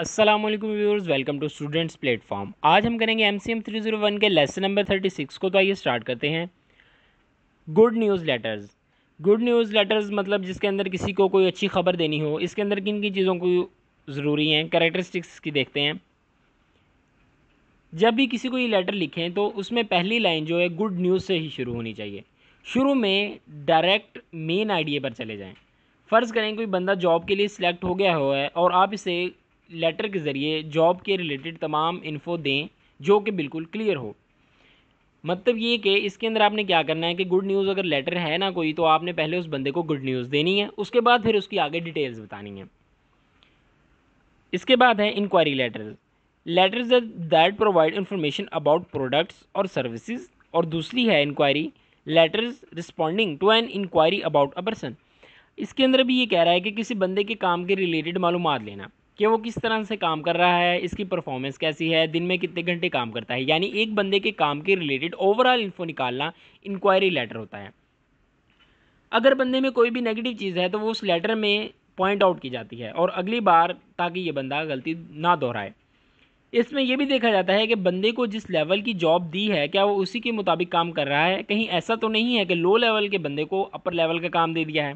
Aslam viewers welcome to students platform आज हम करेंगे M C M three zero one के लेसन नंबर थर्टी सिक्स को तो आइए स्टार्ट करते हैं good news letters good news letters मतलब जिसके अंदर किसी को कोई अच्छी खबर देनी हो इसके अंदर किन किन चीज़ों को ज़रूरी हैं करेक्टरिस्टिक्स की देखते हैं जब भी किसी को ये लेटर लिखें तो उसमें पहली लाइन जो है गुड न्यूज़ से ही शुरू होनी चाहिए शुरू में डायरेक्ट मेन आइडिया पर चले जाएँ फ़र्ज़ करें कोई बंदा जॉब के लिए सिलेक्ट हो गया हो है और आप इसे लेटर के ज़रिए जॉब के रिलेटेड तमाम इन्फो दें जो कि बिल्कुल क्लियर हो मतलब ये कि इसके अंदर आपने क्या करना है कि गुड न्यूज़ अगर लेटर है ना कोई तो आपने पहले उस बंदे को गुड न्यूज़ देनी है उसके बाद फिर उसकी आगे डिटेल्स बतानी है इसके बाद है inquiry letter letters that provide information about products और सर्विसेज और दूसरी है inquiry letters responding to an inquiry about a person इसके अंदर भी ये कह रहा है कि किसी बंदे के काम के रिलेटेड मालूम लेना कि वो किस तरह से काम कर रहा है इसकी परफॉर्मेंस कैसी है दिन में कितने घंटे काम करता है यानी एक बंदे के काम के रिलेटेड ओवरऑल इन्फो निकालना इंक्वायरी लेटर होता है अगर बंदे में कोई भी नेगेटिव चीज़ है तो वो उस लेटर में पॉइंट आउट की जाती है और अगली बार ताकि ये बंदा गलती ना दोहराए इसमें यह भी देखा जाता है कि बंदे को जिस लेवल की जॉब दी है क्या वो उसी के मुताबिक काम कर रहा है कहीं ऐसा तो नहीं है कि लो लेवल के बंदे को अपर लेवल का काम दे दिया है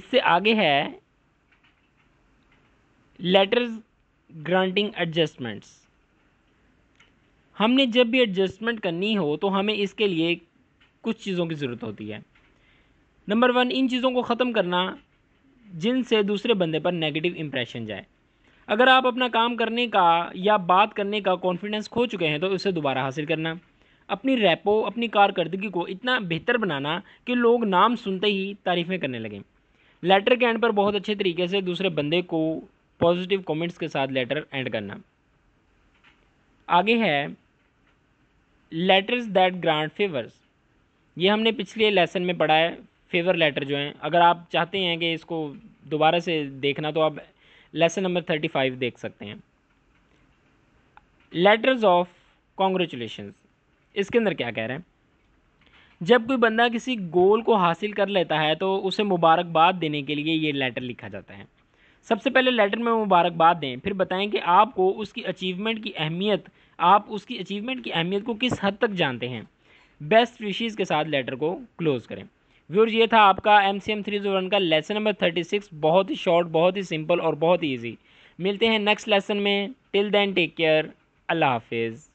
इससे आगे है लेटर्स ग्रांटिंग एडजस्टमेंट्स हमने जब भी एडजस्टमेंट करनी हो तो हमें इसके लिए कुछ चीज़ों की ज़रूरत होती है नंबर वन इन चीज़ों को ख़त्म करना जिनसे दूसरे बंदे पर नेगेटिव इम्प्रेशन जाए अगर आप अपना काम करने का या बात करने का कॉन्फिडेंस खो चुके हैं तो उसे दोबारा हासिल करना अपनी रैपो अपनी कारकर्दगी को इतना बेहतर बनाना कि लोग नाम सुनते ही तारीफ़ें करने लगें लेटर के एंड पर बहुत अच्छे तरीके से दूसरे बंदे को पॉजिटिव कमेंट्स के साथ लेटर एंड करना आगे है लेटर्स दैट ग्रांट फेवर्स ये हमने पिछले लेसन में पढ़ा है फेवर लेटर जो हैं अगर आप चाहते हैं कि इसको दोबारा से देखना तो आप लेसन नंबर थर्टी फाइव देख सकते हैं लेटर्स ऑफ कॉन्ग्रेचुलेशन इसके अंदर क्या कह रहे हैं जब कोई बंदा किसी गोल को हासिल कर लेता है तो उसे मुबारकबाद देने के लिए ये लेटर लिखा जाता है सबसे पहले लेटर में मुबारकबाद दें फिर बताएं कि आपको उसकी अचीवमेंट की अहमियत आप उसकी अचीवमेंट की अहमियत को किस हद तक जानते हैं बेस्ट विशेज़ के साथ लेटर को क्लोज़ करें व्यूर्स ये था आपका M C M three zero one का लेसन नंबर थर्टी सिक्स बहुत ही शॉर्ट बहुत ही सिंपल और बहुत ही ईजी मिलते हैं नेक्स्ट लेसन में टिल देन टेक केयर अल्लाह हाफिज़